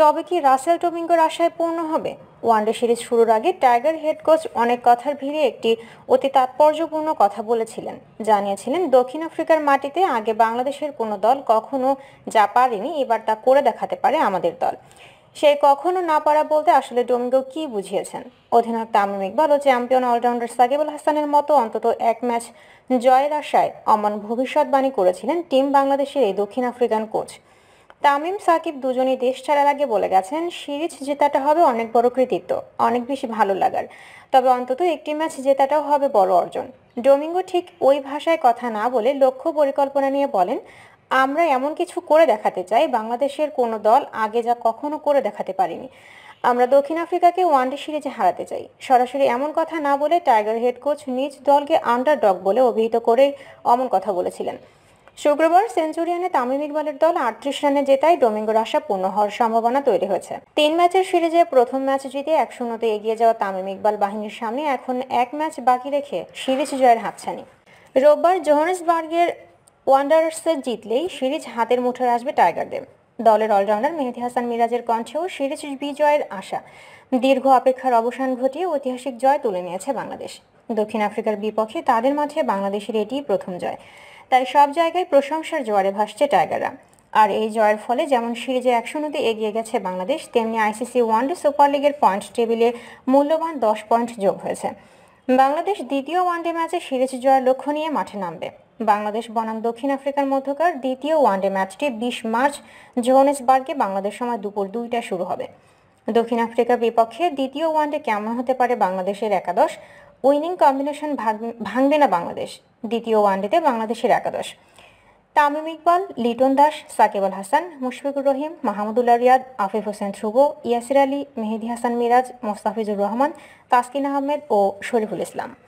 তবে কি রাসেল টোমিঙ্গোর আশায় পূর্ণ হবে ওয়ানডে সিরিজ শুরুর আগে টাইগার হেড কোচ অনেক কথার ভিড়ে একটি অতি তাৎপর্যপূর্ণ কথা বলেছিলেন জানিয়েছিলেন দক্ষিণ আফ্রিকার মাটিতে আগে বাংলাদেশের কোনো দল কখনো যা পারেনি এবার তা করে দেখাতে পারে আমাদের দল সে কখনো না পারা বলতে আসলে ডোমিঙ্গো কি বুঝিয়েছেন অধিনায়ক তামিম ইকবাল ও চ্যাম্পিয়ন অলরাউন্ডার সাকিবুল হাসানের মতো অন্তত এক ম্যাচ জয়ের আশায় অমন ভবিষ্যৎবাণী করেছিলেন টিম বাংলাদেশের এই দক্ষিণ আফ্রিকান কোচ তামিম সাকিব দুজনই দেশ ছাড়ার আগে বলে গেছেন সিরিজ জেতাটা হবে অনেক বড় কৃতিত্ব অনেক বেশি ভালো লাগার তবে অন্তত একটি ম্যাচ জেতাটাও হবে বড় অর্জন ডোমিঙ্গো ঠিক ওই ভাষায় কথা না বলে লক্ষ্য পরিকল্পনা নিয়ে বলেন আমরা এমন কিছু করে দেখাতে চাই বাংলাদেশের কোনো দল আগে যা কখনো করে দেখাতে পারেনি আমরা দক্ষিণ আফ্রিকাকে ওয়ানডে সিরিজে হারাতে চাই সরাসরি এমন কথা না বলে টাইগার হেড কোচ নিজ দলকে আন্ডার ডগ বলে অভিহিত করে অমন কথা বলেছিলেন শুক্রবার সেঞ্চুরিয়ানে তামিম ইকবালের দল আটত্রিশ রানে জেতায় ডোমিঙ্গোর আশা পূর্ণ হওয়ার সম্ভাবনা তৈরি হয়েছে তিন ম্যাচের সিরিজে প্রথম ম্যাচ জিতে এক শূন্যতে এগিয়ে যাওয়া তামিম ইকবাল বাহিনীর সামনে এখন এক ম্যাচ বাকি রেখে সিরিজ জয়ের হাতছানি রোববার জোহানসবার্গের ওয়ান্ডারার্সে জিতলেই সিরিজ হাতের মুঠোয় আসবে টাইগারদের দলের অলরাউন্ডার মেহেদি হাসান মিরাজের কণ্ঠেও সিরিজ বিজয়ের আশা দীর্ঘ অপেক্ষার অবসান ঘটিয়ে ঐতিহাসিক জয় তুলে নিয়েছে বাংলাদেশ দক্ষিণ আফ্রিকার বিপক্ষে তাদের মাঠে বাংলাদেশের এটি প্রথম জয় তাই সব জায়গায় প্রশংসার জোয়ারে ভাসছে টাইগাররা আর এই জয়ের ফলে যেমন সিরিজে একশো নদী এগিয়ে গেছে বাংলাদেশ তেমনি আইসিসি ওয়ানডে সুপার লিগের পয়েন্ট টেবিলে মূল্যবান দশ পয়েন্ট যোগ হয়েছে বাংলাদেশ দ্বিতীয় ওয়ানডে ম্যাচে সিরিজ জয়ের লক্ষ্য নিয়ে মাঠে নামবে বাংলাদেশ বনাম দক্ষিণ আফ্রিকার মধ্যকার দ্বিতীয় ওয়ানডে ম্যাচটি বিশ মার্চ জোহনেসবার্গে বাংলাদেশ সময় দুপুর দুইটা শুরু হবে দক্ষিণ আফ্রিকার বিপক্ষে দ্বিতীয় ওয়ানডে কেমন হতে পারে বাংলাদেশের একাদশ উইনিং কম্বিনেশন ভাঙবে না বাংলাদেশ দ্বিতীয় ওয়ানডেতে বাংলাদেশের একাদশ তামিম ইকবাল লিটন দাস সাকিব আল হাসান মুশফিকুর রহিম মাহমুদুল্লাহ রিয়াদ আফিফ হোসেন ধ্রুব ইয়াসির আলী মেহেদি হাসান মিরাজ মোস্তাফিজুর রহমান তাসকিন আহমেদ ও শরীফুল ইসলাম